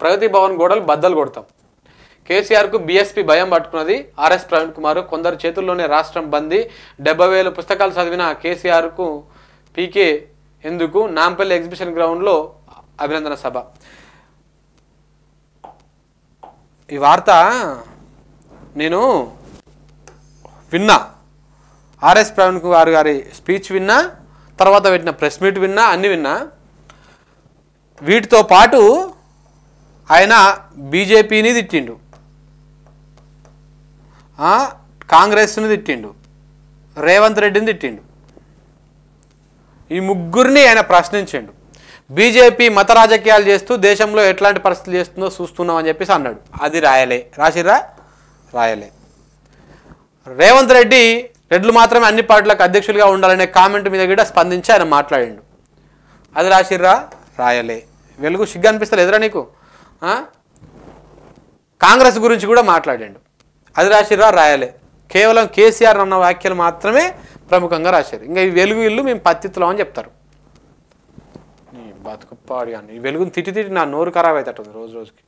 ప్రగతి భవన్ గోడలు బద్దలు కొడతాం కేసీఆర్కు బీఎస్పీ భయం పట్టుకున్నది ఆర్ఎస్ ప్రవీణ్ కుమార్ కొందరు చేతుల్లోనే రాష్ట్రం బందీ డెబ్బై వేల పుస్తకాలు చదివిన కేసీఆర్కు పీకే ఎందుకు నాంపల్లి ఎగ్జిబిషన్ గ్రౌండ్లో అభినందన సభ ఈ వార్త నేను విన్నా ఆర్ఎస్ ప్రవీణ్ కుమార్ గారి స్పీచ్ విన్నా తర్వాత పెట్టిన ప్రెస్ మీట్ విన్నా అన్నీ విన్నా వీటితో పాటు ఆయన బీజేపీని తిట్టిండు కాంగ్రెస్ని తిట్టిండు రేవంత్ రెడ్డిని తిట్టిండు ఈ ముగ్గురిని ఆయన ప్రశ్నించిండు బీజేపీ మత రాజకీయాలు చేస్తూ దేశంలో ఎట్లాంటి పరిస్థితులు చేస్తుందో చూస్తున్నాం అని చెప్పేసి అన్నాడు అది రాయలే రాసిరా రాయలే రేవంత్ రెడ్డి రెడ్లు మాత్రమే అన్ని పార్టీలకు అధ్యక్షులుగా ఉండాలనే కామెంట్ మీద కూడా స్పందించి ఆయన మాట్లాడిండు అది రాసిర్రా రాయలే వెలుగు సిగ్గు అనిపిస్తలేదురా నీకు కాంగ్రెస్ గురించి కూడా మాట్లాడాడు అది రాసిరా రాయలే కేవలం కేసీఆర్ అన్న వ్యాఖ్యలు మాత్రమే ప్రముఖంగా రాశారు ఇంకా ఈ వెలుగు ఇల్లు మేము పత్తిత్తులం అని చెప్తారు బతుకుప్పాడు కానీ ఈ వెలుగుని తిట్టి తిట్టి నా నోరు ఖరాబ్ అవుతుంది రోజు రోజుకి